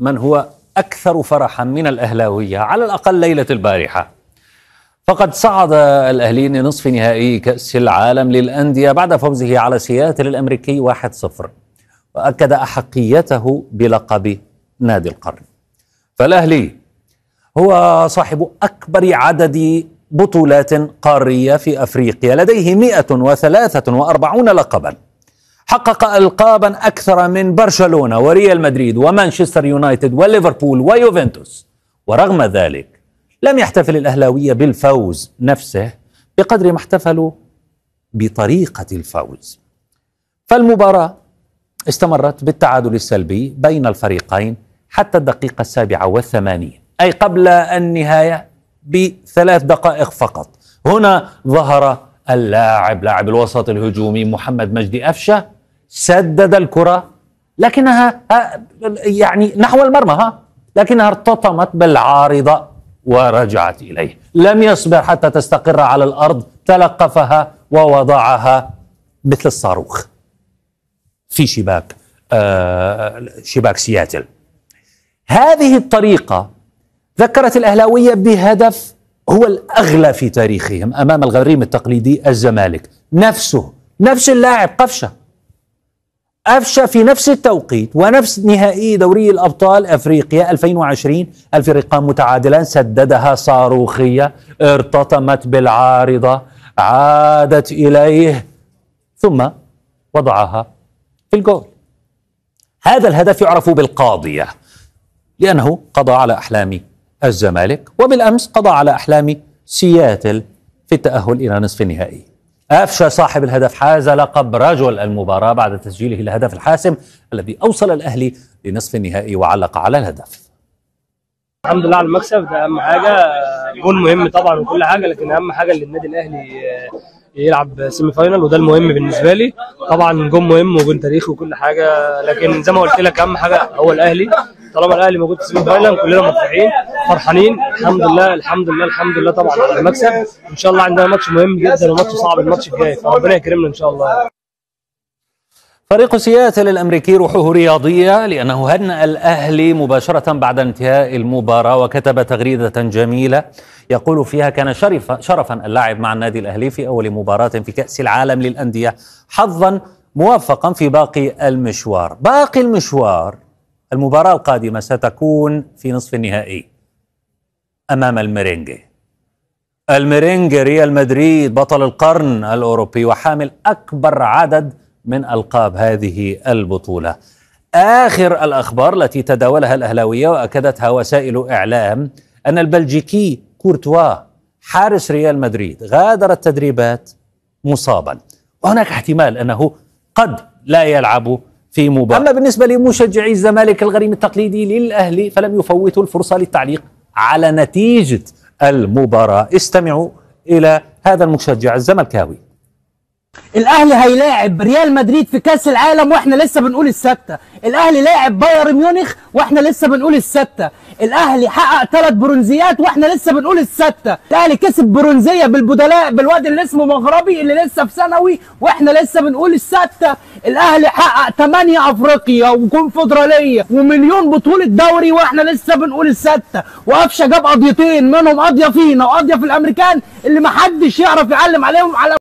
من هو أكثر فرحا من الأهلاوية على الأقل ليلة البارحة فقد صعد الأهلي لنصف نهائي كأس العالم للأندية بعد فوزه على سياتل الأمريكي 1-0 وأكد أحقيته بلقب نادي القرن فالأهلي هو صاحب أكبر عدد بطولات قارية في أفريقيا لديه 143 لقباً حقق القابا اكثر من برشلونه وريال مدريد ومانشستر يونايتد وليفربول ويوفنتوس ورغم ذلك لم يحتفل الاهلاويه بالفوز نفسه بقدر ما احتفلوا بطريقه الفوز فالمباراه استمرت بالتعادل السلبي بين الفريقين حتى الدقيقه السابعه والثمانين اي قبل النهايه بثلاث دقائق فقط هنا ظهر اللاعب لاعب الوسط الهجومي محمد مجدي أفشة سدد الكرة لكنها آه، يعني نحو المرمى ها لكنها ارتطمت بالعارضة ورجعت إليه لم يصبر حتى تستقر على الأرض تلقفها ووضعها مثل الصاروخ في شباك آه شباك سياتل هذه الطريقة ذكرت الأهلاوية بهدف هو الأغلى في تاريخهم أمام الغريم التقليدي الزمالك نفسه نفس اللاعب قفشه أفشى في نفس التوقيت ونفس نهائي دوري الأبطال أفريقيا 2020 الفريقان متعادلان سددها صاروخية ارتطمت بالعارضة عادت إليه ثم وضعها في الجول هذا الهدف يعرف بالقاضية لأنه قضى على أحلام الزمالك وبالأمس قضى على أحلام سياتل في التأهل إلى نصف النهائي أفشى صاحب الهدف حاز لقب رجل المباراة بعد تسجيله الهدف الحاسم الذي أوصل الأهلي لنصف النهائي وعلق على الهدف الحمد لله على المكسب ده أهم حاجة جول مهم طبعا وكل حاجة لكن أهم حاجة للنادي الأهلي يلعب سيمي فاينال وده المهم بالنسبه لي طبعا جون مهم وجون تاريخي وكل حاجه لكن زي ما قلت لك اهم حاجه هو الاهلي طالما الاهلي موجود في السيمي فاينال كلنا مفرحين فرحانين الحمد لله الحمد لله الحمد لله طبعا على المكسب ان شاء الله عندنا ماتش مهم جدا وماتش صعب الماتش الجاي فربنا يكرمنا ان شاء الله فريق سياتل الامريكي روحه رياضية لأنه هنأ الأهلي مباشرة بعد انتهاء المباراة وكتب تغريدة جميلة يقول فيها كان شرفا شرفا اللاعب مع النادي الأهلي في أول مباراة في كأس العالم للأندية حظا موفقا في باقي المشوار باقي المشوار المباراة القادمة ستكون في نصف النهائي أمام الميرينجي الميرينجي ريال مدريد بطل القرن الأوروبي وحامل أكبر عدد من ألقاب هذه البطولة آخر الأخبار التي تداولها الأهلاوية وأكدتها وسائل إعلام أن البلجيكي كورتوا حارس ريال مدريد غادر التدريبات مصابا وهناك احتمال أنه قد لا يلعب في مباراة أما بالنسبة لمشجعي الزمالك الغريم التقليدي للأهلي فلم يفوتوا الفرصة للتعليق على نتيجة المباراة استمعوا إلى هذا المشجع الزملكاوي الاهلي هيلاعب ريال مدريد في كاس العالم واحنا لسه بنقول السته الاهلي لاعب بايرن ميونخ واحنا لسه بنقول السته الاهلي حقق ثلاث برونزيات واحنا لسه بنقول السته الاهلي كسب برونزيه بالبدلاء بالواد اللي اسمه مغربي اللي لسه في ثانوي واحنا لسه بنقول السته الاهلي حقق ثمانيه افريقيا وكونفدراليه ومليون بطوله دوري واحنا لسه بنقول السته وقفشه جاب قضيتين منهم قضيه فينا وقضيه في الامريكان اللي محدش يعرف يعلم عليهم على